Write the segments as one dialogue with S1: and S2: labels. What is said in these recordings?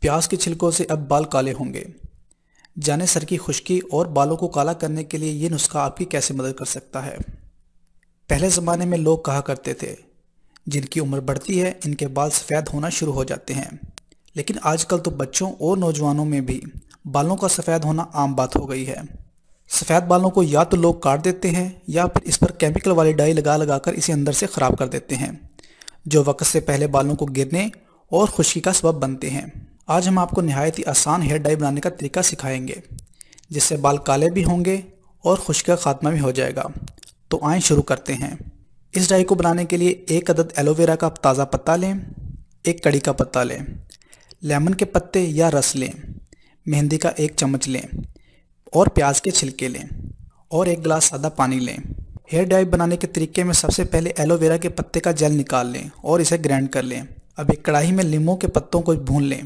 S1: प्याज के छिलकों से अब बाल काले होंगे जाने सर की खुश्की और बालों को काला करने के लिए ये नुस्खा आपकी कैसे मदद कर सकता है पहले ज़माने में लोग कहा करते थे जिनकी उम्र बढ़ती है इनके बाल सफ़ेद होना शुरू हो जाते हैं लेकिन आजकल तो बच्चों और नौजवानों में भी बालों का सफ़ेद होना आम बात हो गई है सफ़ेद बालों को या तो लोग काट देते हैं या फिर इस पर केमिकल वाली डाई लगा लगा कर इसे अंदर से ख़राब कर देते हैं जो वक्त से पहले बालों को गिरने और खुश्की का सबब बनते हैं आज हम आपको नहायत ही आसान हेयर डाई बनाने का तरीका सिखाएंगे जिससे बाल काले भी होंगे और खुशका खात्मा भी हो जाएगा तो आए शुरू करते हैं इस डाई को बनाने के लिए एक अदद एलोवेरा का ताज़ा पत्ता लें एक कड़ी का पत्ता लें लेमन के पत्ते या रस लें मेहंदी का एक चम्मच लें और प्याज के छिलके लें और एक गिलास सादा पानी लें हेयर डाई बनाने के तरीके में सबसे पहले एलोवेरा के पत्ते का जेल निकाल लें और इसे ग्राइंड कर लें अब एक कढ़ाई में लीमू के पत्तों को भून लें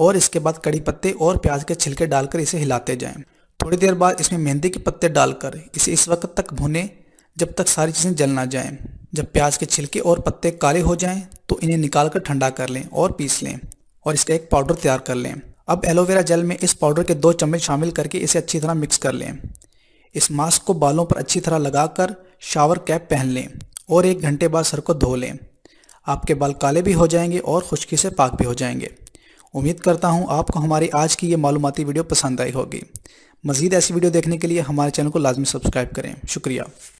S1: और इसके बाद कड़ी पत्ते और प्याज के छिलके डालकर इसे हिलाते जाएं थोड़ी देर बाद इसमें मेहंदी के पत्ते डालकर इसे इस वक्त तक भुने जब तक सारी चीज़ें जल ना जाएं जब प्याज के छिलके और पत्ते काले हो जाएं तो इन्हें निकाल कर ठंडा कर लें और पीस लें और इसका एक पाउडर तैयार कर लें अब एलोवेरा जेल में इस पाउडर के दो चम्मच शामिल करके इसे अच्छी तरह मिक्स कर लें इस मास्क को बालों पर अच्छी तरह लगाकर शावर कैप पहन लें और एक घंटे बाद सर को धो लें आपके बाल काले भी हो जाएंगे और खुश्की से पाक भी हो जाएंगे उम्मीद करता हूँ आपको हमारी आज की ये मालूमती वीडियो पसंद आई होगी मज़ीद ऐसी वीडियो देखने के लिए हमारे चैनल को लाजमी सब्सक्राइब करें शुक्रिया